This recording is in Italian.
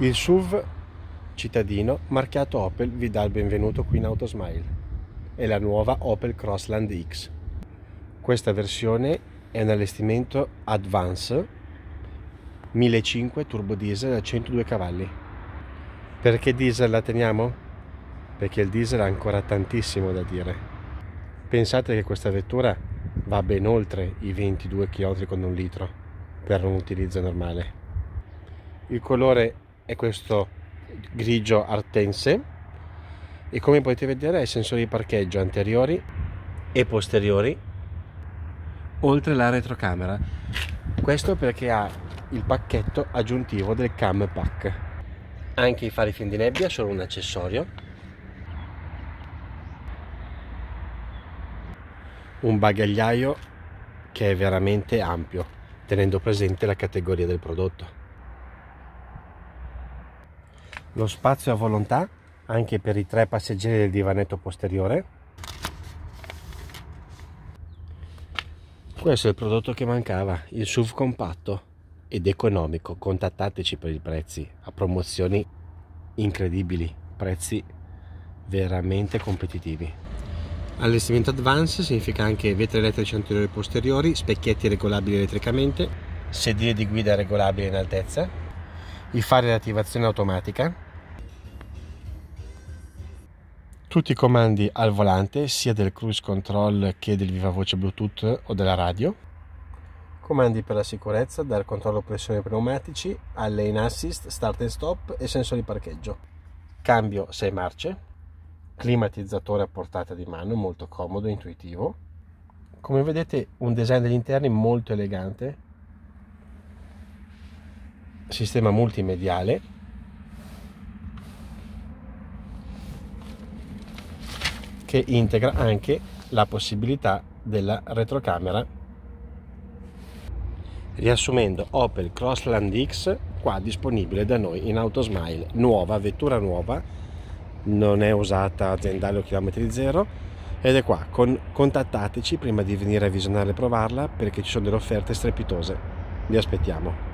Il SUV cittadino marchiato Opel vi dà il benvenuto qui in Autosmile. È la nuova Opel Crossland X. Questa versione è un allestimento Advance 1500 turbo diesel a 102 cavalli. Perché diesel la teniamo? Perché il diesel ha ancora tantissimo da dire. Pensate che questa vettura va ben oltre i 22 km con un litro per un utilizzo normale. Il colore è questo grigio artense e come potete vedere ha i sensori di parcheggio anteriori e posteriori oltre la retrocamera questo perché ha il pacchetto aggiuntivo del cam pack anche i fari fin di nebbia sono un accessorio un bagagliaio che è veramente ampio tenendo presente la categoria del prodotto lo spazio a volontà anche per i tre passeggeri del divanetto posteriore questo è il prodotto che mancava il SUV compatto ed economico contattateci per i prezzi a promozioni incredibili prezzi veramente competitivi allestimento advance significa anche vetri elettrici anteriori e posteriori specchietti regolabili elettricamente sedile di guida regolabile in altezza i fari di attivazione automatica tutti i comandi al volante sia del cruise control che del viva voce bluetooth o della radio comandi per la sicurezza dal controllo pressione pneumatici al lane assist start and stop e sensori parcheggio cambio 6 marce climatizzatore a portata di mano molto comodo e intuitivo come vedete un design degli interni molto elegante sistema multimediale che integra anche la possibilità della retrocamera. Riassumendo Opel Crossland X qua disponibile da noi in Autosmile, nuova, vettura nuova, non è usata aziendale o chilometri zero ed è qua, con, contattateci prima di venire a visionare e provarla perché ci sono delle offerte strepitose, vi aspettiamo.